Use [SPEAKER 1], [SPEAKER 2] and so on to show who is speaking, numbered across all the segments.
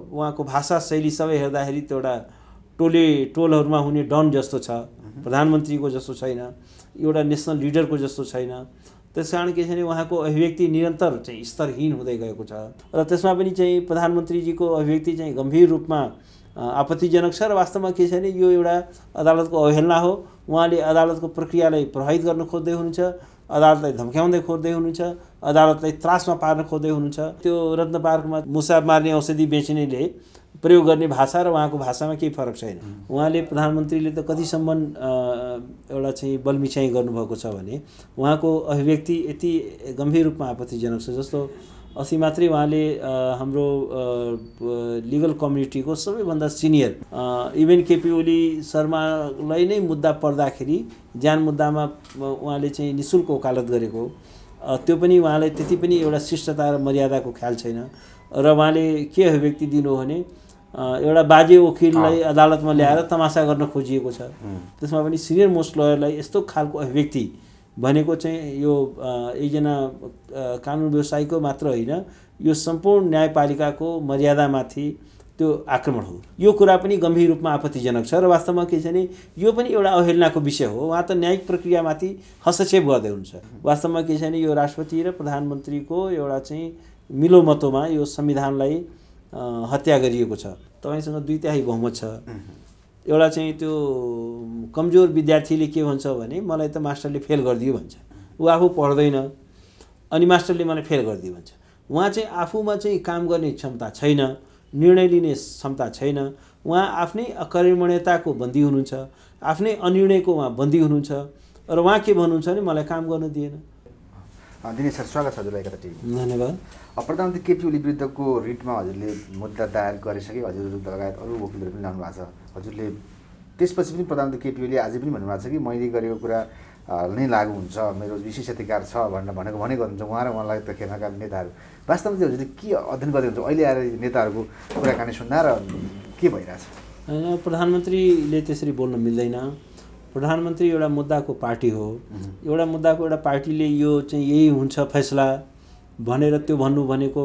[SPEAKER 1] उहाँको भाषा शैली सबै हेर्दाखेरि त्यो एउटा टोले टोलहरूमा हुने डन जस्तो छ प्रधानमन्त्रीको जस्तो छैन एउटा नेसनल लिडरको जस्तो छैन त्यस कारण के छ भने उहाँको अभिव्यक्ति निरन्तर चाहिँ स्तरहीन हुँदै गएको छ र त्यसमा पनि चाहिँ प्रधानमन्त्रीजीको अभिव्यक्ति चाहिँ गम्भीर रूपमा आपत्तिजनक छ र वास्तवमा के छ भने यो एउटा अदालतको अवहेलना हो उहाँले अदालतको प्रक्रियालाई प्रभावित गर्न खोज्दै हुनुहुन्छ अदालतलाई धम्क्याउँदै खोज्दै हुनुहुन्छ अदालतलाई त्रासमा पार्न खोज्दै हुनुहुन्छ त्यो रत्न पार्कमा मुसा मार्ने औषधि बेच्नेले प्रयोग गर्ने भाषा र उहाँको भाषामा केही फरक छैन उहाँले प्रधानमन्त्रीले त कतिसम्म एउटा चाहिँ बलमिच्याइ गर्नुभएको छ भने उहाँको अभिव्यक्ति यति गम्भीर रूपमा आपत्तिजनक छ जस्तो अस्ति मात्रै उहाँले हाम्रो लिगल कम्युनिटीको सबैभन्दा सिनियर इभेन केपी ओली शर्मालाई नै मुद्दा पर्दाखेरि ज्यान मुद्दामा उहाँले चाहिँ नि शुल्क वकालत गरेको त्यो पनि उहाँलाई त्यति पनि एउटा शिष्टता र मर्यादाको ख्याल छैन र उहाँले के अभिव्यक्ति दिनु भने एउटा बाजे वकिललाई अदालतमा ल्याएर तमासा गर्न खोजिएको छ त्यसमा पनि सिनियर मोस्ट लयरलाई यस्तो खालको अभिव्यक्ति भनेको चाहिँ यो एकजना कानुन व्यवसायको मात्र होइन यो सम्पूर्ण न्यायपालिकाको मर्यादामाथि त्यो आक्रमण हो यो कुरा पनि गम्भीर रूपमा आपत्तिजनक छ र वास्तवमा के छ भने यो पनि एउटा अवहेलनाको विषय हो उहाँ त न्यायिक प्रक्रियामाथि हस्तक्षेप गर्दै हुन्छ वास्तवमा के छ भने यो राष्ट्रपति र प्रधानमन्त्रीको एउटा चाहिँ मिलोमतोमा यो संविधानलाई हत्या गरिएको छ तपाईँसँग दुई त्याही बहुमत छ एउटा चाहिँ त्यो कमजोर विद्यार्थीले के भन्छ भने मलाई त मास्टरले फेल गरिदियो भन्छ ऊ आफू पढ्दैन अनि मास्टरले मलाई फेल गरिदियो भन्छ उहाँ चाहिँ आफूमा चाहिँ काम गर्ने क्षमता छैन निर्णय लिने क्षमता छैन उहाँ आफ्नै अकर्मण्यताको बन्दी हुनुहुन्छ आफ्नै अनिर्णयको उहाँ बन्दी हुनुहुन्छ र उहाँ के भन्नुहुन्छ भने मलाई काम गर्नु दिएन दिनेश
[SPEAKER 2] सर स्वागत छ हजुरलाई एकता टिभी धन्यवाद प्रधानमन्त्री केपी ओली विरुद्धको रिटमा हजुरले मुद्दा दायर गरिसके हजुर लगायत अरू वकिलहरू पनि लानु भएको छ हजुरले त्यसपछि पनि प्रधानमन्त्री केपी ओली आज पनि भन्नुभएको छ कि मैले गरेको कुरा नै लागु हुन्छ मेरो विशेष अधिकार छ भनेर भनेको भनेको हुन्छ उहाँ र उहाँलाई त खेल्नका नेताहरू वास्तवमा चाहिँ हजुरले के अध्ययन गर्दै हुन्छ अहिले आएर नेताहरूको कुराकानी सुन्दा र के भइरहेछ
[SPEAKER 1] प्रधानमन्त्रीले त्यसरी बोल्न मिल्दैन प्रधानमन्त्री एउटा मुद्दाको पार्टी हो एउटा मुद्दाको एउटा पार्टीले यो चाहिँ यही हुन्छ फैसला भनेर त्यो भन्नु भनेको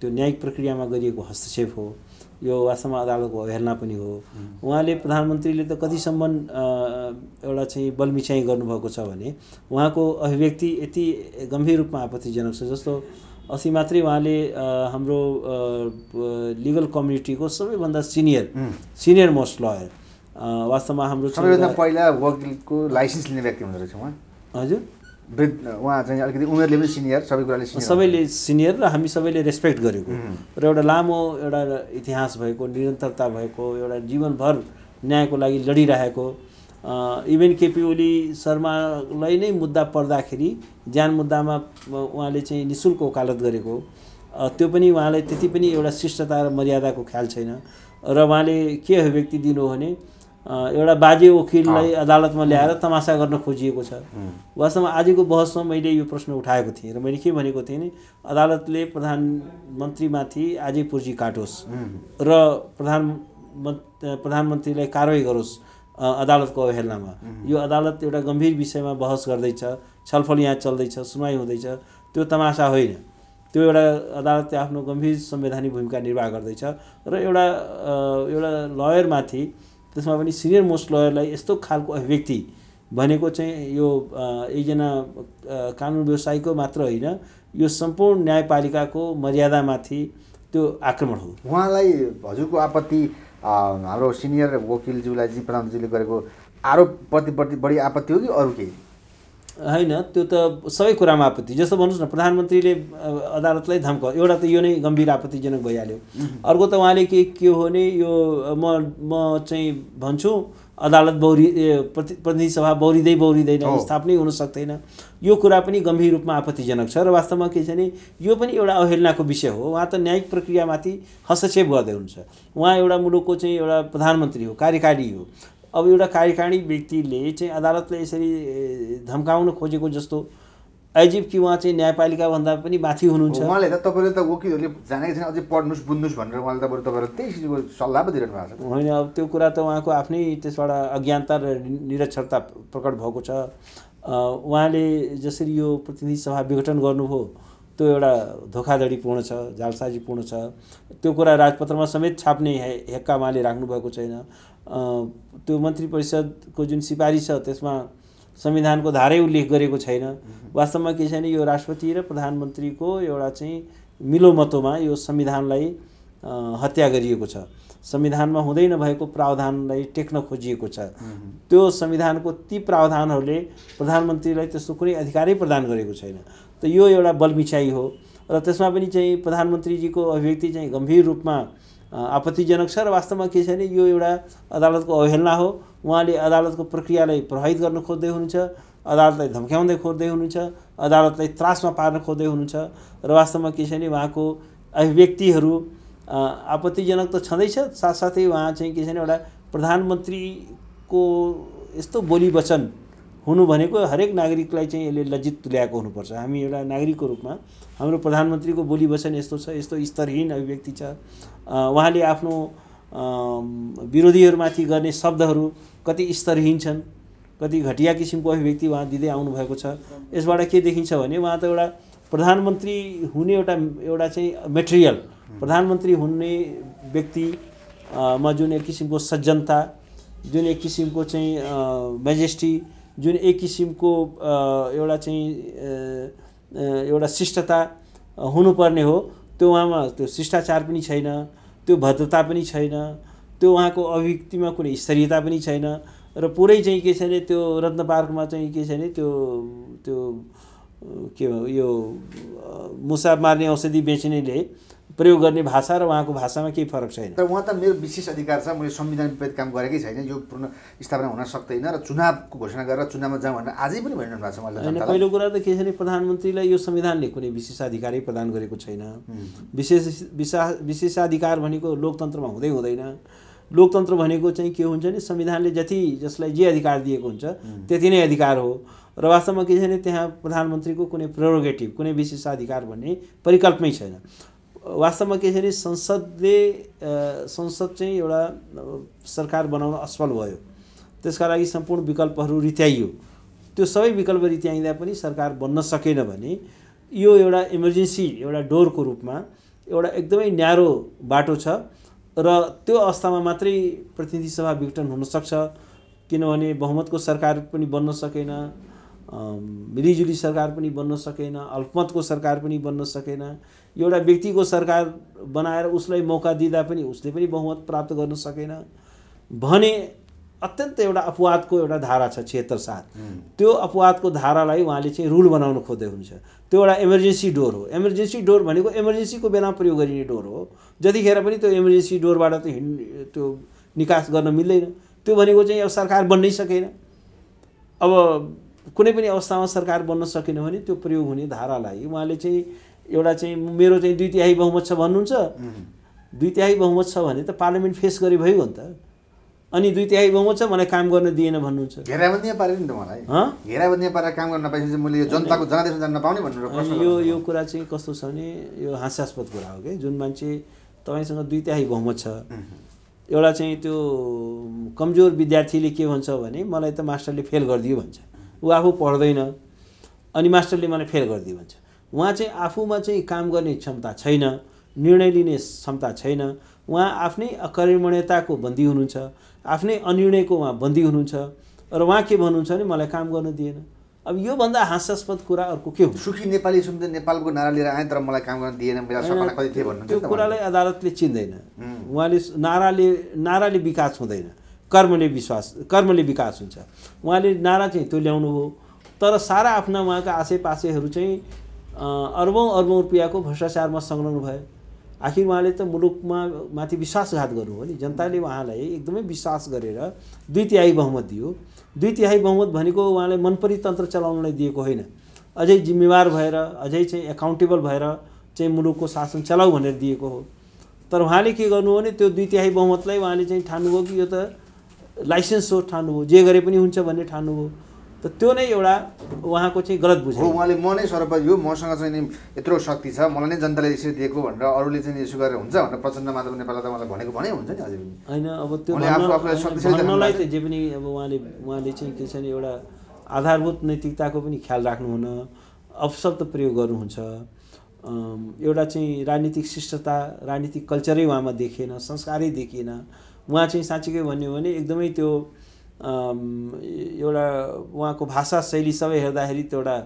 [SPEAKER 1] त्यो न्यायिक प्रक्रियामा गरिएको हस्तक्षेप हो यो वास्तवमा अदालतको अवहेलना पनि हो उहाँले प्रधानमन्त्रीले त कतिसम्म एउटा चाहिँ बलमिचाइ गर्नुभएको छ भने उहाँको अभिव्यक्ति यति गम्भीर रूपमा आपत्तिजनक छ जस्तो अस्ति मात्रै उहाँले हाम्रो लिगल कम्युनिटीको सबैभन्दा सिनियर सिनियर मोस्ट लयर वास्तवमा हाम्रो सबैभन्दा
[SPEAKER 2] पहिला वकिलको लाइसेन्स लिने व्यक्ति हुँदो रहेछ उहाँ
[SPEAKER 1] हजुर उहाँ चाहिँ अलिकति उमेरले पनि सिनियर सबै कुराले सबैले सिनियर र हामी सबैले रेस्पेक्ट गरेको र एउटा लामो एउटा इतिहास भएको निरन्तरता भएको एउटा जीवनभर न्यायको लागि लडिरहेको इभेन केपी ओली शर्मालाई नै मुद्दा पर्दाखेरि ज्यान मुद्दामा उहाँले चाहिँ नि शुल्क वकालत गरेको त्यो पनि उहाँलाई त्यति पनि एउटा शिष्टता र मर्यादाको ख्याल छैन र उहाँले के अभिव्यक्ति दिनु हो भने एउटा बाजे वकिललाई अदालतमा ल्याएर तमासा गर्न खोजिएको छ वास्तवमा आजको बहसमा मैले यो प्रश्न उठाएको थिएँ र मैले के भनेको थिएँ नि अदालतले प्रधानमन्त्रीमाथि आजै पुर्जी काटोस् र प्रधान प्रधानमन्त्रीलाई कारवाही गरोस् अदालतको अवहेलनामा यो अदालत एउटा गम्भीर विषयमा बहस गर्दैछ छलफल यहाँ चल्दैछ सुनवाई हुँदैछ त्यो तमासा होइन त्यो एउटा अदालतले आफ्नो गम्भीर संवैधानिक भूमिका निर्वाह गर्दैछ र एउटा एउटा लयरमाथि त्यसमा पनि सिनियर मोस्ट लयरलाई यस्तो खालको अभिव्यक्ति भनेको चाहिँ यो एकजना कानुन व्यवसायको मात्र होइन यो सम्पूर्ण न्यायपालिकाको मर्यादामाथि त्यो आक्रमण हो उहाँलाई हजुरको आपत्ति हाम्रो सिनियर वकिलज्यूलाई जी प्रधानज्यूले गरेको आरोप
[SPEAKER 2] आरोपप्रति बढी आपत्ति हो कि अरू केही
[SPEAKER 1] होइन त्यो त सबै कुरामा आपत्ति जस्तो भन्नुहोस् न प्रधानमन्त्रीले अदालतलाई धम्का एउटा त यो नै गम्भीर आपत्तिजनक भइहाल्यो अर्को त उहाँले के के हो भने यो म म चाहिँ भन्छु अदालत बौरी प्रति प्रतिनिधि सभा बौरिँदै बौरिँदैन स्थापनै हुन सक्दैन यो कुरा पनि गम्भीर रूपमा आपत्तिजनक छ र वास्तवमा के छ भने यो पनि एउटा अवहेलनाको विषय हो उहाँ त न्यायिक प्रक्रियामाथि हस्तक्षेप गर्दै हुन्छ उहाँ एउटा मुलुकको चाहिँ एउटा प्रधानमन्त्री हो कार्यकारी हो अब एउटा कार्यकारिणी व्यक्तिले चाहिँ अदालतले यसरी धम्काउन खोजेको जस्तो अजिब कि उहाँ चाहिँ न्यायपालिकाभन्दा पनि माथि हुनुहुन्छ उहाँले त तपाईँले त वकिलहरूले जानेको छैन अझै पढ्नुहोस् बुझ्नुहोस् भनेर उहाँले त बरु
[SPEAKER 2] तपाईँलाई त्यही चिजको सल्लाह पो दिइरहनु भएको
[SPEAKER 1] छ होइन अब त्यो कुरा त उहाँको आफ्नै त्यसबाट अज्ञानता र निरक्षरता प्रकट भएको छ उहाँले जसरी यो प्रतिनिधि सभा विघटन गर्नुभयो त्यो एउटा धोखाधडीपूर्ण छ जालसाजीपूर्ण छ त्यो कुरा राजपत्रमा समेत छाप्ने हे हेक्का उहाँले राख्नुभएको छैन त्यो मन्त्री परिषदको जुन सिफारिस छ त्यसमा संविधानको धारै उल्लेख गरेको छैन वास्तवमा के छैन यो राष्ट्रपति र प्रधानमन्त्रीको एउटा चाहिँ मिलोमतोमा यो संविधानलाई हत्या गरिएको छ संविधानमा हुँदै नभएको प्रावधानलाई टेक्न खोजिएको छ त्यो संविधानको ती प्रावधानहरूले प्रधानमन्त्रीलाई त्यस्तो कुनै अधिकारै प्रदान गरेको छैन त यो एउटा बलमिचाइ हो र त्यसमा पनि चाहिँ प्रधानमन्त्रीजीको अभिव्यक्ति चाहिँ गम्भीर रूपमा आपत्तिजनक छ र वास्तवमा के छ भने यो एउटा अदालतको अवहेलना हो उहाँले अदालतको प्रक्रियालाई प्रभावित गर्न खोज्दै हुनुहुन्छ अदालतलाई धम्क्याउँदै खोज्दै हुनुहुन्छ अदालतलाई त्रासमा पार्न खोज्दै हुनुहुन्छ र वास्तवमा के छ भने उहाँको अभिव्यक्तिहरू आपत्तिजनक त छँदैछ साथसाथै उहाँ चाहिँ के छ भने एउटा प्रधानमन्त्रीको यस्तो बोली वचन हुनु भनेको हरेक नागरिकलाई चाहिँ यसले लज्जित तुल्याएको हुनुपर्छ हामी एउटा नागरिकको रूपमा हाम्रो प्रधानमन्त्रीको बोली वचन यस्तो छ यस्तो स्तरहीन अभिव्यक्ति छ उहाँले आफ्नो विरोधीहरूमाथि गर्ने शब्दहरू कति स्तरहीन छन् कति घटिया किसिमको अभिव्यक्ति उहाँ दिँदै आउनुभएको छ यसबाट के देखिन्छ भने उहाँ त एउटा प्रधानमन्त्री हुने एउटा एउटा चाहिँ मेटेरियल प्रधानमन्त्री हुने व्यक्ति जुन एक किसिमको सज्जनता जुन एक किसिमको चाहिँ मेजेस्टी जुन एक किसिमको एउटा चाहिँ एउटा शिष्टता हुनुपर्ने हो त्यो उहाँमा त्यो शिष्टाचार पनि छैन त्यो भद्रता पनि छैन त्यो उहाँको अभिव्यक्तिमा कुनै स्तरीयता पनि छैन र पुरै चाहिँ के छ भने त्यो रत्न पार्कमा चाहिँ के छ भने त्यो त्यो के यो मुसा मार्ने औषधि बेच्नेले प्रयोग गर्ने भाषा र उहाँको भाषामा केही फरक छैन तर उहाँ त मेरो
[SPEAKER 2] विशेष अधिकार छ मैले संविधान विपरीत काम गरेकै छैन
[SPEAKER 1] यो पूर्ण स्थापना हुन सक्दैन र
[SPEAKER 2] चुनावको घोषणा गरेर चुनावमा जाउँ भनेर आजै पनि भनिरहनु भएको छ मलाई पहिलो
[SPEAKER 1] कुरा त के छ भने प्रधानमन्त्रीलाई यो संविधानले कुनै विशेषाधिकारै प्रदान गरेको छैन विशेष विशा विशेषाधिकार भनेको लोकतन्त्रमा हुँदै हुँदैन लोकतन्त्र भनेको चाहिँ के हुन्छ भने संविधानले जति जसलाई जे अधिकार दिएको हुन्छ त्यति नै अधिकार हो र वास्तवमा के छ भने त्यहाँ प्रधानमन्त्रीको कुनै प्रोरोगेटिभ कुनै विशेषाधिकार भन्ने परिकल्पमै छैन वास्तवमा के छ भने संसदले संसद चाहिँ एउटा सरकार बनाउन असफल भयो त्यसका लागि सम्पूर्ण विकल्पहरू रित्याइयो त्यो सबै विकल्प रित्याइँदा पनि सरकार बन्न सकेन भने यो एउटा इमर्जेन्सी एउटा डोरको रूपमा एउटा एकदमै न्यारो बाटो छ र त्यो अवस्थामा मात्रै प्रतिनिधि सभा विघटन हुनसक्छ किनभने बहुमतको सरकार पनि बन्न सकेन मिलिजुली सरकार पनि बन्न सकेन अल्पमतको सरकार पनि बन्न सकेन एउटा व्यक्तिको सरकार बनाएर उसलाई मौका दिँदा पनि उसले पनि बहुमत प्राप्त गर्न सकेन भने अत्यन्त एउटा अपवादको एउटा धारा छ छिहत्तर सात त्यो अपवादको धारालाई उहाँले चाहिँ रुल बनाउन खोज्दै हुन्छ त्यो एउटा इमर्जेन्सी डोर हो इमर्जेन्सी डोर भनेको इमर्जेन्सीको बेला प्रयोग गरिने डोर हो जतिखेर पनि त्यो इमर्जेन्सी डोरबाट त हिँड त्यो निकास गर्न मिल्दैन त्यो भनेको चाहिँ अब सरकार बन्नै सकेन अब कुनै पनि अवस्थामा सरकार बन्न सकेन भने त्यो प्रयोग हुने धारालाई उहाँले चाहिँ एउटा चाहिँ मेरो चाहिँ दुई तिहाई बहुमत छ भन्नुहुन्छ दुई तिहाई बहुमत छ भने त पार्लियामेन्ट फेस गरे भयो नि त अनि दुई तिहाई बहुमत छ मलाई काम गर्न दिएन भन्नुहुन्छ घेराबन्दी
[SPEAKER 2] पारे नि त मलाई
[SPEAKER 1] पारेर काम गर्न मैले यो जनताको जनादेश जान नपाउने भनेर यो यो कुरा चाहिँ कस्तो छ भने यो हास्यास्पद कुरा हो कि जुन मान्छे तपाईँसँग दुई तिहाई बहुमत छ एउटा चाहिँ त्यो कमजोर विद्यार्थीले के भन्छ भने मलाई त मास्टरले फेल गरिदियो भन्छ ऊ आफू पढ्दैन अनि मास्टरले मलाई फेल गरिदियो भन्छ उहाँ चाहिँ आफूमा चाहिँ काम गर्ने क्षमता छैन निर्णय लिने क्षमता छैन उहाँ आफ्नै अकर्मण्यताको बन्दी हुनुहुन्छ आफ्नै अनिर्णयको उहाँ बन्दी हुनुहुन्छ र उहाँ के भन्नुहुन्छ भने मलाई काम गर्न दिएन अब योभन्दा हास्यास्पद कुरा अर्को के हो सुखी नेपाली सुन्दै नेपालको नारा लिएर आएँ तर मलाई काम गर्न दिएन त्यो कुरालाई अदालतले चिन्दैन उहाँले नाराले नाराले विकास हुँदैन कर्मले विश्वास कर्मले विकास हुन्छ उहाँले नारा चाहिँ त्यो ल्याउनु हो तर सारा आफ्ना उहाँका आसेपासेहरू चाहिँ अर्बौँ अरबौँ रुपियाँको भ्रष्टाचारमा संलग्न भए आखिर उहाँले त मुलुकमा माथि विश्वासघात गर्नु हो नि जनताले उहाँलाई एकदमै विश्वास गरेर दुई तिहाई बहुमत दियो दुई तिहाई बहुमत भनेको उहाँलाई मनपरी तन्त्र चलाउनलाई दिएको होइन अझै जिम्मेवार भएर अझै चाहिँ एकाउन्टेबल भएर चाहिँ मुलुकको शासन चलाऊ भनेर दिएको हो तर उहाँले के गर्नु हो भने त्यो दुई तिहाई बहुमतलाई उहाँले चाहिँ ठान्नुभयो कि यो त लाइसेन्स हो ठान्नुभयो जे गरे पनि हुन्छ भन्ने ठान्नुभयो त त्यो नै एउटा उहाँको चाहिँ गलत बुझ्यो उहाँले म नै सरपञ्च हो मसँग चाहिँ
[SPEAKER 2] नि यत्रो शक्ति छ मलाई नै जनताले यसरी दिएको भनेर अरूले चाहिँ यसो गरेर हुन्छ भनेर प्रचण्ड माधव नेपाललाई त उहाँलाई भनेको भने हुन्छ नि हजुर होइन अब त्यो मलाई त
[SPEAKER 1] जे पनि अब उहाँले उहाँले चाहिँ के छ नि एउटा आधारभूत नैतिकताको पनि ख्याल राख्नुहुन्न अपशब्द प्रयोग गर्नुहुन्छ एउटा चाहिँ राजनीतिक शिष्टता राजनीतिक कल्चरै उहाँमा देखिएन संस्कारै देखिएन उहाँ चाहिँ साँच्चीकै भन्यो भने एकदमै त्यो एउटा उहाँको भाषा शैली सबै हेर्दाखेरि त्यो एउटा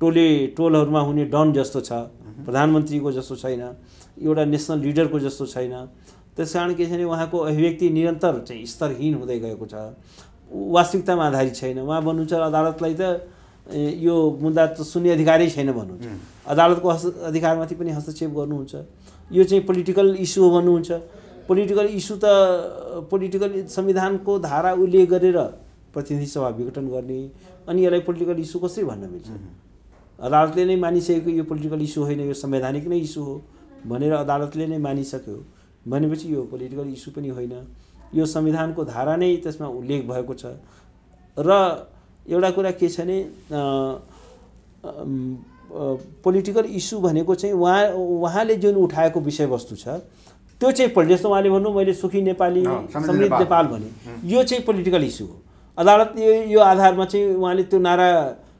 [SPEAKER 1] टोले टोलहरूमा हुने डन जस्तो छ प्रधानमन्त्रीको जस्तो छैन एउटा नेसनल लिडरको जस्तो छैन त्यस कारण के छ भने उहाँको अभिव्यक्ति निरन्तर चाहिँ स्तरहीन हुँदै गएको छ वास्तविकतामा आधारित छैन उहाँ भन्नुहुन्छ अदालतलाई त यो मुद्दा त सुन्ने अधिकारै छैन भन्नुहुन्छ अदालतको हस् अधिकारमाथि पनि हस्तक्षेप गर्नुहुन्छ यो चाहिँ पोलिटिकल इस्यु हो भन्नुहुन्छ पोलिटिकल इस्यु त पोलिटिकल संविधानको धारा उल्लेख गरेर प्रतिनिधि सभा विघटन गर्ने अनि यसलाई पोलिटिकल इस्यु कसरी भन्न मिल्छ अदालतले नै मानिसकेको यो पोलिटिकल इस्यु होइन यो संवैधानिक नै इस्यु हो भनेर अदालतले नै मानिसक्यो भनेपछि यो पोलिटिकल इस्यु पनि होइन यो संविधानको धारा नै त्यसमा उल्लेख भएको छ र एउटा कुरा के छ भने पोलिटिकल इस्यु भनेको चाहिँ उहाँ उहाँले जुन उठाएको विषयवस्तु छ त्यो चाहिँ पोलिटिक जस्तो उहाँले भन्नु मैले सुखी नेपाली समृद्ध नेपाल भने यो चाहिँ पोलिटिकल इस्यु हो अदालत यो यो आधारमा चाहिँ उहाँले त्यो नारा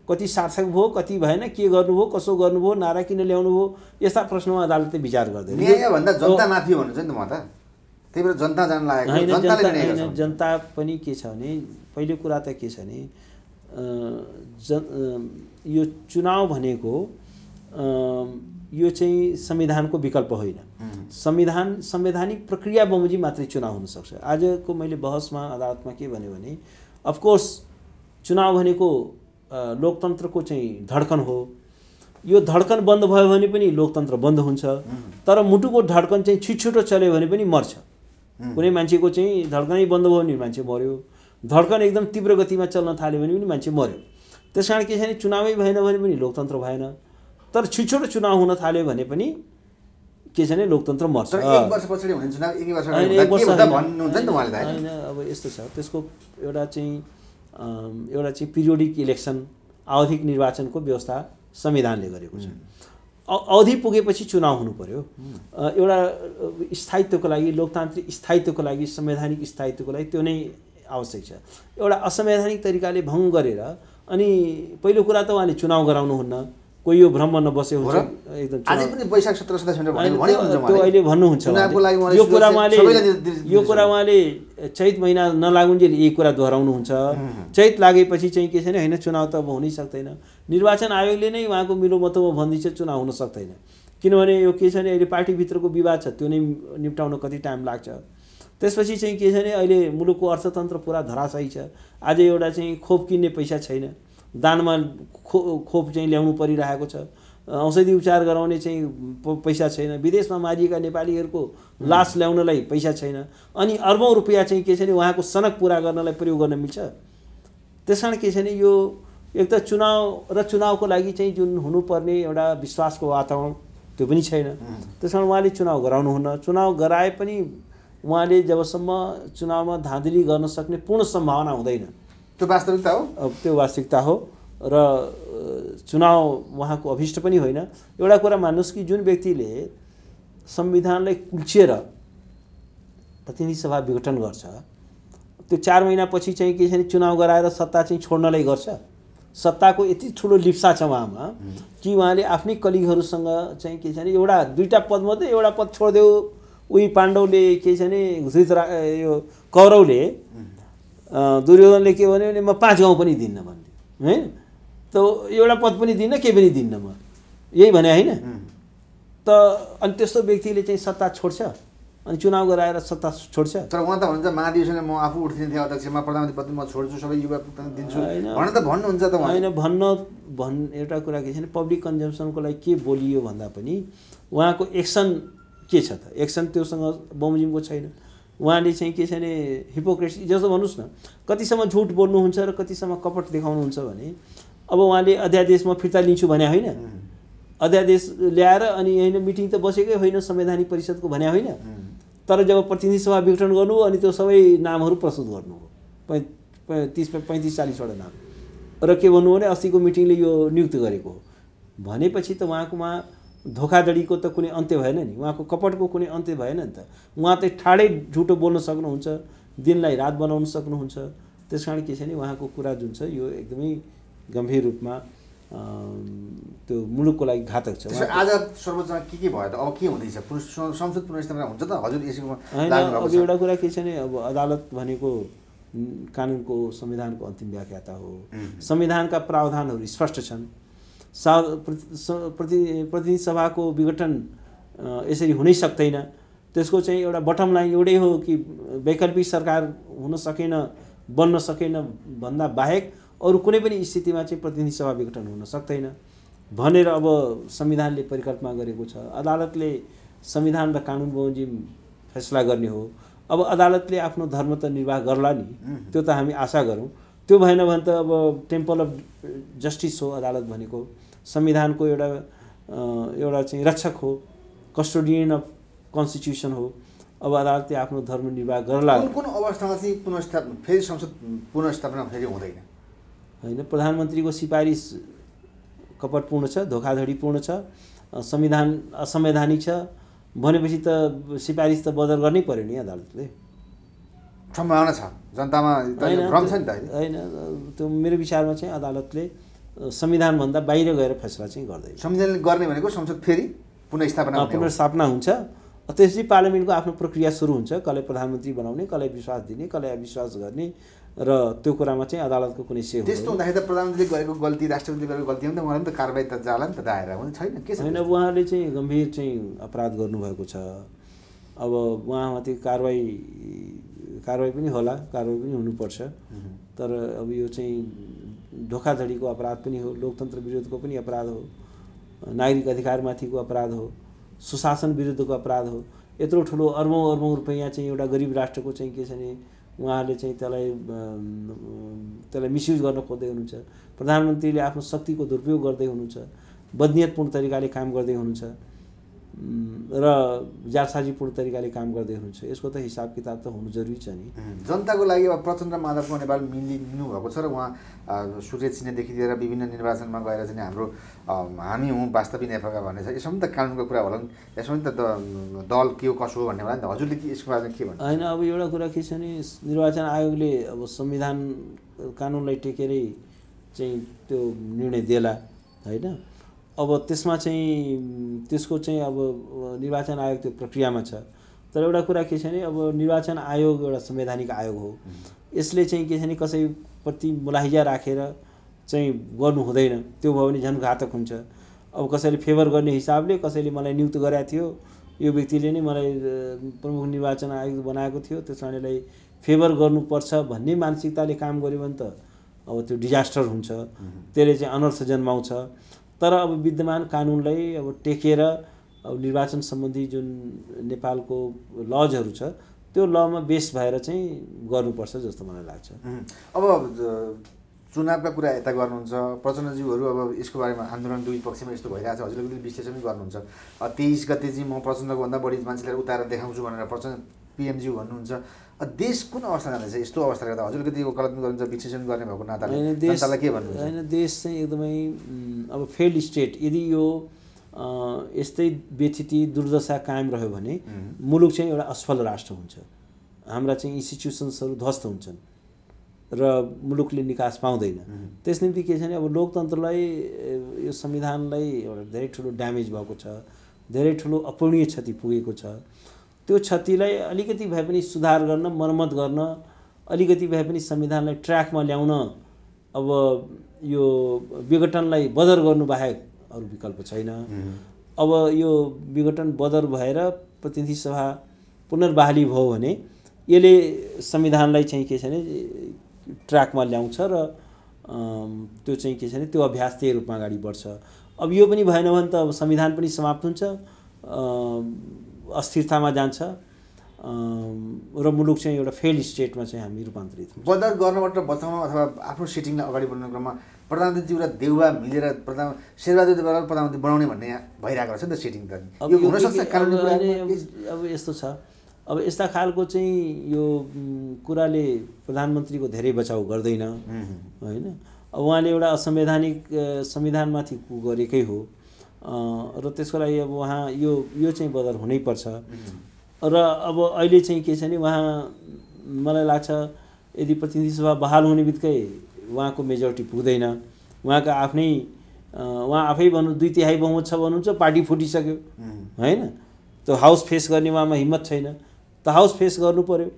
[SPEAKER 1] कति सार्थक भयो कति भएन के गर्नुभयो कसो गर्नुभयो नारा किन ल्याउनु भयो यस्ता प्रश्नमा अदालतले विचार गर्दैन जनता माथि भन्नुहुन्छ त्यही भएर
[SPEAKER 2] जनता जान लागेको होइन
[SPEAKER 1] जनता पनि के छ भने पहिलो कुरा त के छ भने जन यो चुनाव भनेको यो चाहिँ संविधानको विकल्प होइन संविधान संवैधानिक प्रक्रिया बमोजिम मात्रै चुनाव हुनसक्छ आजको मैले बहसमा अदालतमा के भन्यो भने अफकोर्स चुनाव भनेको लोकतन्त्रको चाहिँ धड्कन हो यो धड्कन बन्द भयो भने पनि लोकतन्त्र बन्द हुन्छ तर मुटुको धड्कन चाहिँ छिटछिटो चल्यो भने पनि मर्छ कुनै मान्छेको चाहिँ धड्कनै बन्द भयो भने मान्छे मऱ्यो धड्कन एकदम तीव्र गतिमा चल्न थाल्यो भने पनि मान्छे मऱ्यो त्यस कारण के छ भने चुनावै भएन भने पनि लोकतन्त्र भएन तर छिटो चुनाव हुन थाल्यो भने पनि के छ भने लोकतन्त्र मर्छ होइन अब यस्तो छ त्यसको एउटा चाहिँ एउटा चाहिँ पिरियोडिक इलेक्सन आवधिक निर्वाचनको व्यवस्था संविधानले गरेको छ अवधि पुगेपछि चुनाव हुनु पऱ्यो एउटा स्थायित्वको लागि लोकतान्त्रिक स्थायित्वको लागि संवैधानिक स्थायित्वको लागि त्यो नै आवश्यक छ एउटा असंवैधानिक तरिकाले भङ्ग गरेर अनि पहिलो कुरा त उहाँले चुनाव गराउनुहुन्न कोही यो भ्रममा नबसे हुन्छ एकदम
[SPEAKER 2] त्यो अहिले भन्नुहुन्छ यो कुरा उहाँले
[SPEAKER 1] यो कुरा उहाँले चैत महिना नलागुन्जेल यही कुरा दोहोऱ्याउनुहुन्छ चैत लागेपछि चाहिँ के छैन होइन चुनाव त अब हुनै सक्दैन निर्वाचन आयोगले नै उहाँको मिलोमतोमा भनिदिन्छ चुनाव हुन सक्दैन किनभने यो के छ भने अहिले पार्टीभित्रको विवाद छ त्यो नै निप्टाउन कति टाइम लाग्छ त्यसपछि चाहिँ के छ भने अहिले मुलुकको अर्थतन्त्र पुरा धराशयी छ आज एउटा चाहिँ खोप किन्ने पैसा छैन दानमा खो खोप चाहिँ ल्याउनु परिरहेको छ औषधि उपचार गराउने चाहिँ पैसा छैन विदेशमा मारिएका नेपालीहरूको लास ल्याउनलाई पैसा छैन अनि अर्बौँ रुपियाँ चाहिँ के छ भने उहाँको सनक पुरा गर्नलाई प्रयोग गर्न मिल्छ त्यस कारण के छ भने यो एक त चुनाव र चुनावको लागि चाहिँ जुन हुनुपर्ने एउटा विश्वासको वातावरण त्यो पनि छैन त्यस कारण उहाँले चुनाव गराउनुहुन्न चुनाव गराए पनि उहाँले जबसम्म चुनावमा धाँधली गर्न सक्ने पूर्ण सम्भावना हुँदैन त्यो वास्तविकता हो अब त्यो वास्तविकता हो र चुनाव उहाँको अभिष्ट पनि होइन एउटा कुरा मान्नुहोस् कि जुन व्यक्तिले संविधानलाई कुल्चिएर प्रतिनिधि सभा विघटन गर्छ त्यो चार महिनापछि चाहिँ के छ भने चुनाव गराएर सत्ता चाहिँ छोड्नलाई गर्छ सत्ताको यति ठुलो लिप्सा छ उहाँमा कि उहाँले आफ्नै कलिगहरूसँग चाहिँ के छ भने एउटा दुईवटा पद मात्रै एउटा पद छोडिदेऊ उही पाण्डवले के छ भने धृतरा यो कौरवले दुर्योधनले के भन्यो भने म पाँच गाउँ पनि दिन्न भन्थेँ है त एउटा पद पनि दिन्न केही पनि दिन्न म यही भने होइन त अनि त्यस्तो व्यक्तिले चाहिँ सत्ता छोड्छ अनि चुनाव गराएर
[SPEAKER 2] सत्ता छोड्छ तर उहाँ त भन्छ महाधिवेशनले म आफू थिएँ अध्यक्षमा प्रधानमन्त्री पद म छोड्छु सबै युवा दिन्छु भनेर त भन्नुहुन्छ त होइन
[SPEAKER 1] भन्न भन् एउटा कुरा के छ भने पब्लिक कन्जम्सनको लागि के बोलियो भन्दा पनि उहाँको एक्सन के छ त एक्सन त्योसँग बमोजिमको छैन उहाँले चाहिँ के छ भने हिपोक्रेसी जस्तो भन्नुहोस् न कतिसम्म झुट बोल्नुहुन्छ र कतिसम्म कपट देखाउनुहुन्छ भने अब उहाँले अध्यादेशमा फिर्ता लिन्छु भने होइन अध्यादेश ल्याएर अनि होइन मिटिङ त बसेकै होइन संवैधानिक परिषदको भने होइन तर जब प्रतिनिधि सभा विघटन गर्नु अनि त्यो सबै नामहरू प्रस्तुत गर्नु पै तिस पैँतिस चालिसवटा नाम र के भन्नु भने अस्तिको मिटिङले यो नियुक्त गरेको हो भनेपछि त उहाँकोमा धोखाधडीको त कुनै अन्त्य भएन नि उहाँको कपटको कुनै अन्त्य भएन नि त उहाँ त ठाडै झुटो बोल्न सक्नुहुन्छ दिनलाई रात बनाउन सक्नुहुन्छ त्यस कारण के छ भने उहाँको कुरा जुन छ यो एकदमै गम्भीर रूपमा त्यो मुलुकको लागि घातक छ
[SPEAKER 2] आज सर्वोच्चमा के के भयो त अब के हुँदैछ संसद पुनर्स्थापना हुन्छ त हजुर अब एउटा
[SPEAKER 1] कुरा के छ भने अब अदालत भनेको कानुनको संविधानको अन्तिम व्याख्याता हो संविधानका प्रावधानहरू स्पष्ट छन् सा प्रति प्रतिनिधि सभाको विघटन यसरी हुनै सक्दैन त्यसको चाहिँ एउटा बटम लाइन एउटै हो कि वैकल्पिक सरकार हुन सकेन बन्न सकेन भन्दा बाहेक अरू कुनै पनि स्थितिमा चाहिँ प्रतिनिधि सभा विघटन हुन सक्दैन भनेर अब संविधानले परिकल्पना गरेको छ अदालतले संविधान र कानुन बमोजिम फैसला गर्ने हो अब अदालतले आफ्नो धर्म त निर्वाह गर्ला नि त्यो त हामी आशा गरौँ त्यो भएन भने त अब टेम्पल अफ जस्टिस हो अदालत भनेको संविधानको एउटा एउटा चाहिँ रक्षक हो कस्टोडियन अफ कन्स्टिट्युसन हो अब अदालतले आफ्नो धर्म निर्वाह गर्ला कुन अवस्थामा चाहिँ पुनर्स्थापना फेरि संसद पुनस्थापना फेरि हुँदैन होइन प्रधानमन्त्रीको सिफारिस कपटपूर्ण छ धोखाधडीपूर्ण छ संविधान असंवैधानिक छ भनेपछि त सिफारिस त बदल गर्नै पऱ्यो नि अदालतले सम्भावना छ जनतामा भ्रम छ नि त होइन त्यो मेरो विचारमा चाहिँ अदालतले संविधानभन्दा बाहिर गएर फैसला चाहिँ गर्दैन संविधानले गर्ने भनेको संसद फेरि पुनर्स्थापना पुनर्स्थापना हुन्छ त्यसपछि पार्लियामेन्टको आफ्नो प्रक्रिया सुरु हुन्छ कसलाई प्रधानमन्त्री बनाउने कसलाई विश्वास दिने कसलाई अविश्वास गर्ने र त्यो कुरामा चाहिँ अदालतको कुनै सेवा त्यस्तो हुँदाखेरि त प्रधानमन्त्रीले गरेको गल्ती राष्ट्रपतिले गरेको गल्ती हो नि त उहाँले त कारवाही त जाला नि त दायरा छैन के छैन उहाँले चाहिँ गम्भीर चाहिँ अपराध गर्नुभएको छ अब उहाँमाथि कारवाही कारवाही पनि होला कारवाही पनि हुनुपर्छ तर अब यो चाहिँ धोकाधडीको अपराध पनि हो लोकतन्त्र विरुद्धको पनि अपराध हो नागरिक अधिकारमाथिको अपराध हो सुशासन विरुद्धको अपराध हो यत्रो ठुलो अर्बौँ अर्बौँ रुपियाँ चाहिँ एउटा गरिब राष्ट्रको चाहिँ के छ भने उहाँहरूले चाहिँ त्यसलाई त्यसलाई मिसयुज गर्न खोज्दै हुनुहुन्छ प्रधानमन्त्रीले आफ्नो शक्तिको दुरुपयोग गर्दै हुनुहुन्छ बदनियतपूर्ण तरिकाले काम गर्दै हुनुहुन्छ र जारसाजीपूर्ण तरिकाले काम गर्दै हुनुहुन्छ यसको त हिसाब किताब त हुनु जरुरी छ नि जनताको लागि अब प्रचण्ड माधवको नेपाल मिलिनु भएको छ र उहाँ
[SPEAKER 2] सूर्य चिन्हदेखि लिएर विभिन्न निर्वाचनमा गएर चाहिँ हाम्रो हामी हौँ वास्तविक नेपालका भन्ने छ यसमा पनि त कानुनको कुरा होला नि यसमा पनि त दल के हो कसो हो भन्ने होला नि त हजुरले यसको बारेमा के
[SPEAKER 1] भन्नु होइन अब एउटा कुरा के छ भने निर्वाचन आयोगले अब संविधान कानुनलाई टेकेरै चाहिँ त्यो निर्णय दिएला होइन अब त्यसमा चाहिँ त्यसको चाहिँ अब निर्वाचन आयोग त्यो प्रक्रियामा छ तर एउटा कुरा के छ भने अब निर्वाचन आयोग एउटा संवैधानिक आयोग हो यसले चाहिँ के छ भने कसैप्रति मुलाहिजा राखेर चाहिँ गर्नु हुँदैन त्यो भयो भने झन् घातक हुन्छ अब कसैले फेभर गर्ने हिसाबले कसैले मलाई नियुक्त गराएको थियो यो व्यक्तिले नै मलाई प्रमुख निर्वाचन आयुक्त बनाएको थियो त्यस कारण फेभर गर्नुपर्छ भन्ने मानसिकताले काम गऱ्यो भने त अब त्यो डिजास्टर हुन्छ त्यसले चाहिँ अनर्थ जन्माउँछ तर अब विद्यमान कानुनलाई अब टेकेर अब निर्वाचन सम्बन्धी जुन नेपालको लजहरू छ त्यो लमा बेस भएर चाहिँ गर्नुपर्छ जस्तो मलाई लाग्छ
[SPEAKER 2] अब चुनावका कुरा यता गर्नुहुन्छ प्रचण्डज्यूहरू अब यसको बारेमा आन्दोलन दुई पक्षमा यस्तो भइरहेको छ हजुरले पनि विश्लेषण गर्नुहुन्छ तेइस गते चाहिँ म प्रचण्डको भन्दा बढी मान्छेलाई उताएर देखाउँछु भनेर प्रचण्ड पिएमज्यू भन्नुहुन्छ देश कुन अवस्था जाँदैछ यस्तो अवस्था गर्दा हजुर अलिकति गलत गरिन्छ विश्लेषण गर्ने भएको नाताले देश के भन्नु होइन
[SPEAKER 1] देश चाहिँ एकदमै अब फेल्ड स्टेट यदि यो यस्तै व्यथिति दुर्दशा कायम रह्यो भने मुलुक चाहिँ एउटा असफल राष्ट्र हुन्छ हाम्रा चाहिँ इन्स्टिट्युसन्सहरू ध्वस्त हुन्छन् र मुलुकले निकास पाउँदैन त्यस निम्ति के छ भने अब लोकतन्त्रलाई यो संविधानलाई एउटा धेरै ठुलो ड्यामेज भएको छ धेरै ठुलो अपूरणीय क्षति पुगेको छ त्यो क्षतिलाई अलिकति भए पनि सुधार गर्न मर्मत गर्न अलिकति भए पनि संविधानलाई ट्र्याकमा ल्याउन अब यो विघटनलाई बदर गर्नुबाहेक अरू विकल्प छैन अब यो विघटन बदर भएर प्रतिनिधि सभा पुनर्बहाली भयो भने यसले संविधानलाई चाहिँ के छ भने ट्र्याकमा ल्याउँछ र त्यो चाहिँ के छ भने त्यो अभ्यास त्यही रूपमा अगाडि बढ्छ अब यो पनि भएन भने त अब संविधान पनि समाप्त हुन्छ अस्थिरतामा जान्छ र मुलुक चाहिँ एउटा फेल स्टेटमा चाहिँ हामी रूपान्तरित
[SPEAKER 2] हुन्छ गर्नबाट बचाउन अथवा आफ्नो सेटिङलाई अगाडि बढाउने क्रममा प्रधानमन्त्री एउटा देउवा मिलेर प्रधान शेरबहादुर प्रधानमन्त्री बनाउने भन्ने भइरहेको रहेछ नि त सेटिङ
[SPEAKER 1] त अब यस्तो छ अब यस्ता खालको चाहिँ यो कुराले प्रधानमन्त्रीको धेरै बचाउ गर्दैन होइन अब उहाँले एउटा असंवैधानिक संविधानमाथि गरेकै हो र त्यसको लागि अब उहाँ यो यो चाहिँ बदल हुनैपर्छ र अब अहिले चाहिँ के छ भने उहाँ मलाई लाग्छ यदि प्रतिनिधि सभा बहाल हुने बित्तिकै उहाँको मेजोरिटी पुग्दैन उहाँको आफ्नै उहाँ आफै भनौँ दुई तिहाई बहुमत छ भन्नुहुन्छ पार्टी फुटिसक्यो होइन त्यो हाउस फेस गर्ने उहाँमा हिम्मत छैन त हाउस फेस गर्नु पऱ्यो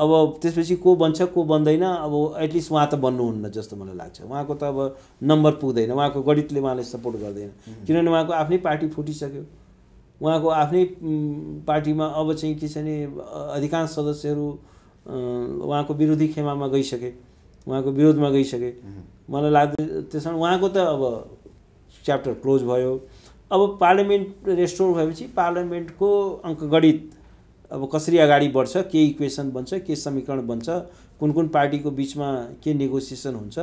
[SPEAKER 1] अब त्यसपछि को बन्छ को बन्दैन अब एटलिस्ट उहाँ त बन्नुहुन्न जस्तो मलाई लाग्छ उहाँको त अब नम्बर पुग्दैन उहाँको गणितले उहाँलाई सपोर्ट गर्दैन किनभने उहाँको आफ्नै पार्टी फुटिसक्यो उहाँको आफ्नै पार्टीमा अब चाहिँ के छ भने अधिकांश सदस्यहरू उहाँको विरोधी खेमामा गइसके उहाँको विरोधमा गइसके मलाई लाग्छ त्यस कारण उहाँको त अब च्याप्टर क्लोज भयो अब पार्लियामेन्ट रेस्टोर भएपछि पार्लियामेन्टको अङ्कगणित अब कसरी अगाडि बढ्छ के इक्वेसन बन्छ के समीकरण बन्छ कुन कुन पार्टीको बिचमा के नेगोसिएसन हुन्छ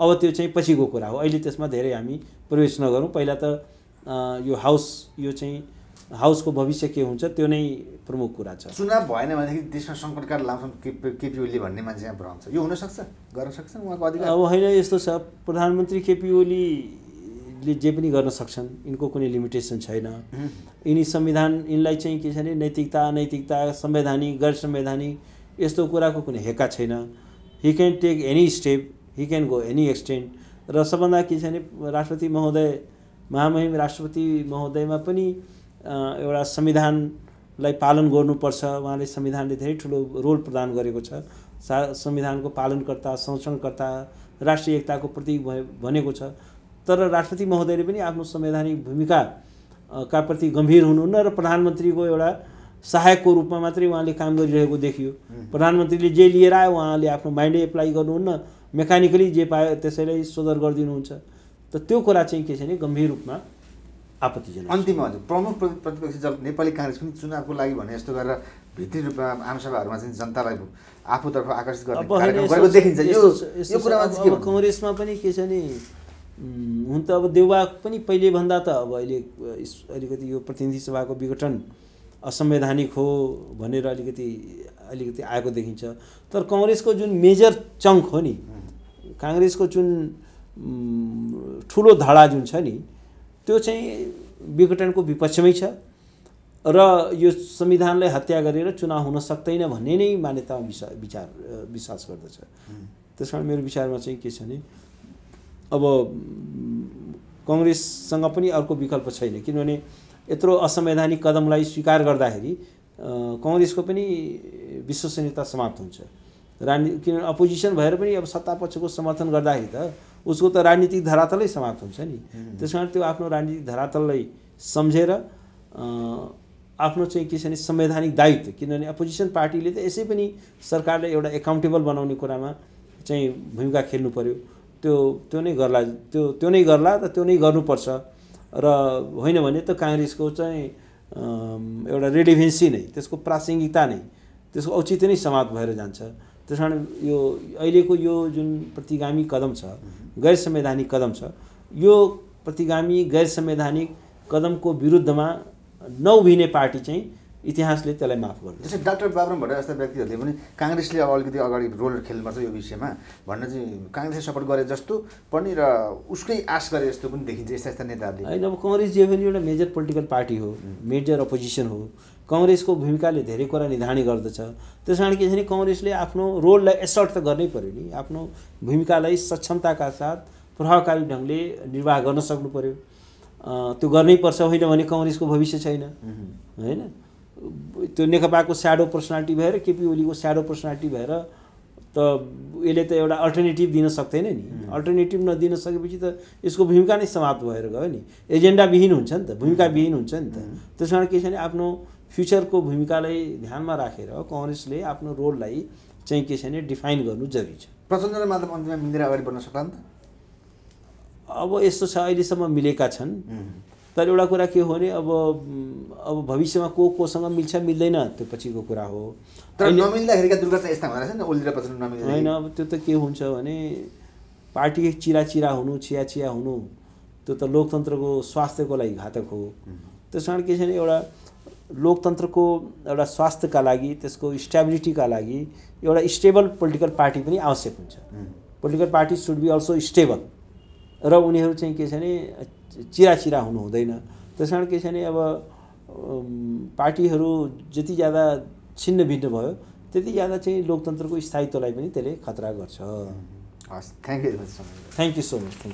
[SPEAKER 1] अब त्यो चाहिँ पछिको कुरा हो अहिले त्यसमा धेरै हामी प्रवेश नगरौँ पहिला त यो हाउस यो चाहिँ हाउसको भविष्य के हुन्छ त्यो नै प्रमुख कुरा छ
[SPEAKER 2] चुनाव भएन भनेदेखि देशमा सङ्कटकार लाउँछन् केपी ओली भन्ने मान्छे यहाँ भ्रम छ यो हुनसक्छ गर्न सक्छ उहाँको अधिकार अब
[SPEAKER 1] होइन यस्तो छ प्रधानमन्त्री केपी ओली ले जे पनि गर्न सक्छन् यिनको कुनै लिमिटेसन छैन यिनी संविधान यिनलाई चाहिँ के छ भने नैतिकता अनैतिकता संवैधानिक गैर संवैधानिक यस्तो कुराको कुनै हेका छैन he can take any step he can go any extent र सबभन्दा के छ भने राष्ट्रपति महोदय महामहिम राष्ट्रपति महोदयमा पनि एउटा संविधानलाई पालन गर्नुपर्छ उहाँले संविधानले धेरै ठुलो रोल प्रदान गरेको छ सा संविधानको पालनकर्ता संरक्षणकर्ता राष्ट्रिय एकताको प्रतीक भनेको छ तर राष्ट्रपति महोदयले पनि आफ्नो संवैधानिक भूमिका का प्रति गम्भीर हुनुहुन्न र प्रधानमन्त्रीको एउटा सहायकको रूपमा मात्रै उहाँले काम गरिरहेको देखियो प्रधानमन्त्रीले जे लिएर आयो उहाँले आफ्नो माइन्डै एप्लाई गर्नुहुन्न मेकानिकली जे पायो त्यसैलाई सोधर गरिदिनुहुन्छ त त्यो कुरा चाहिँ के छ भने गम्भीर रूपमा आपत्तिजनक अन्तिम हजुर प्रमुख प्रतिपक्षी जब नेपाली काङ्ग्रेस पनि चुनावको लागि भने यस्तो गरेर भित्री रूपमा
[SPEAKER 2] आमसभाहरूमा चाहिँ जनतालाई आफूतर्फ आकर्षित गर्ने गरेको देखिन्छ यो कुरामा
[SPEAKER 1] कङ्ग्रेसमा पनि के छ भने हुन त अब देउवा पनि पहिलेभन्दा त अब अहिले अलिकति यो प्रतिनिधि सभाको विघटन असंवैधानिक हो भनेर अलिकति अलिकति आएको देखिन्छ तर कङ्ग्रेसको जुन मेजर चङ्क हो नि काङ्ग्रेसको जुन ठुलो धडा जुन छ नि त्यो चाहिँ विघटनको विपक्षमै छ र यो संविधानलाई हत्या गरेर चुनाव हुन सक्दैन भन्ने नै मान्यतामा विश्वास विचार विश्वास गर्दछ त्यस कारण मेरो विचारमा चाहिँ के छ भने अब कङ्ग्रेससँग पनि अर्को विकल्प छैन किनभने यत्रो असंवैधानिक कदमलाई स्वीकार गर्दाखेरि कङ्ग्रेसको पनि विश्वसनीयता समाप्त हुन्छ राजनी किनभने अपोजिसन भएर पनि अब सत्ता पक्षको समर्थन गर्दाखेरि त उसको त राजनीतिक धरातलै समाप्त हुन्छ नि त्यस कारण त्यो आफ्नो राजनीतिक धरातललाई सम्झेर आफ्नो चाहिँ के छ भने संवैधानिक दायित्व किनभने अपोजिसन पार्टीले त यसै पनि सरकारलाई एउटा एकाउन्टेबल बनाउने कुरामा चाहिँ भूमिका खेल्नु पऱ्यो त्यो त्यो नै गर्ला त्यो त्यो नै गर्ला र त्यो नै गर्नुपर्छ र होइन भने त काङ्ग्रेसको चाहिँ एउटा रेलिभेन्सी नै त्यसको प्रासङ्गिकता नै त्यसको औचित्य नै समाप्त भएर जान्छ त्यस कारण यो अहिलेको यो जुन प्रतिगामी कदम छ गैर संवैधानिक कदम छ यो प्रतिगामी गैर संवैधानिक कदमको विरुद्धमा नउभिने पार्टी चाहिँ इतिहासले त्यसलाई माफ गर्छ जस्तै डाक्टर बाबुराम भट्टराई जस्ता
[SPEAKER 2] व्यक्तिहरूले पनि काङ्ग्रेसले अब अलिकति अगाडि रोल खेल्नुपर्छ यो विषयमा भन्न चाहिँ काङ्ग्रेसले सपोर्ट गरे जस्तो पनि र उसकै आश गरे जस्तो पनि देखिन्छ यस्ता यस्ता नेताहरूले होइन
[SPEAKER 1] अब कङ्ग्रेस जे पनि एउटा मेजर पोलिटिकल पार्टी हो मेजर अपोजिसन हो कङ्ग्रेसको भूमिकाले धेरै कुरा निर्धारण गर्दछ त्यस कारण के छ भने कङ्ग्रेसले आफ्नो रोललाई एसर्ट त गर्नै पऱ्यो नि आफ्नो भूमिकालाई सक्षमताका साथ प्रभावकारी ढङ्गले निर्वाह गर्न सक्नु पऱ्यो त्यो गर्नै पर्छ होइन भने कङ्ग्रेसको भविष्य छैन होइन त्यो नेकपाको स्याडो पर्सनालिटी भएर केपी ओलीको स्याडो पर्सनालिटी भएर त यसले त एउटा अल्टरनेटिभ दिन सक्दैन नि अल्टरनेटिभ नदिन सकेपछि त यसको भूमिका नै समाप्त भएर गयो नि एजेन्डाविहीन हुन्छ नि त भूमिका विहीन हुन्छ नि त त्यस कारण के छ भने आफ्नो फ्युचरको भूमिकालाई ध्यानमा राखेर कङ्ग्रेसले आफ्नो रोललाई चाहिँ के छ भने डिफाइन गर्नु जरुरी छ प्रचण्डले मात्र अन्तिममा मिलेर अगाडि बढ्न सक्ला नि त अब यस्तो छ अहिलेसम्म मिलेका छन् तर एउटा कुरा के हो भने अब अब भविष्यमा को कोसँग मिल्छ मिल्दैन त्यो पछिको कुरा हो तर नमिल्दाखेरि दुर्घटना होइन अब त्यो त के हुन्छ भने पार्टी चिरा चिरा हुनु चिया चिया हुनु त्यो त लोकतन्त्रको स्वास्थ्यको लागि घातक हो त्यस कारण के छ भने एउटा लोकतन्त्रको एउटा स्वास्थ्यका लागि त्यसको स्टेबिलिटीका लागि एउटा स्टेबल पोलिटिकल पार्टी पनि आवश्यक हुन्छ political party should be also stable र उनीहरू चाहिँ के छ भने चिराचिरा हुनु हुँदैन त्यस कारण के छ भने अब पार्टीहरू जति ज्यादा छिन्न भिन्न भयो त्यति ज्यादा चाहिँ लोकतन्त्रको स्थायित्वलाई पनि त्यसले खतरा गर्छ हस् thank you thank you so much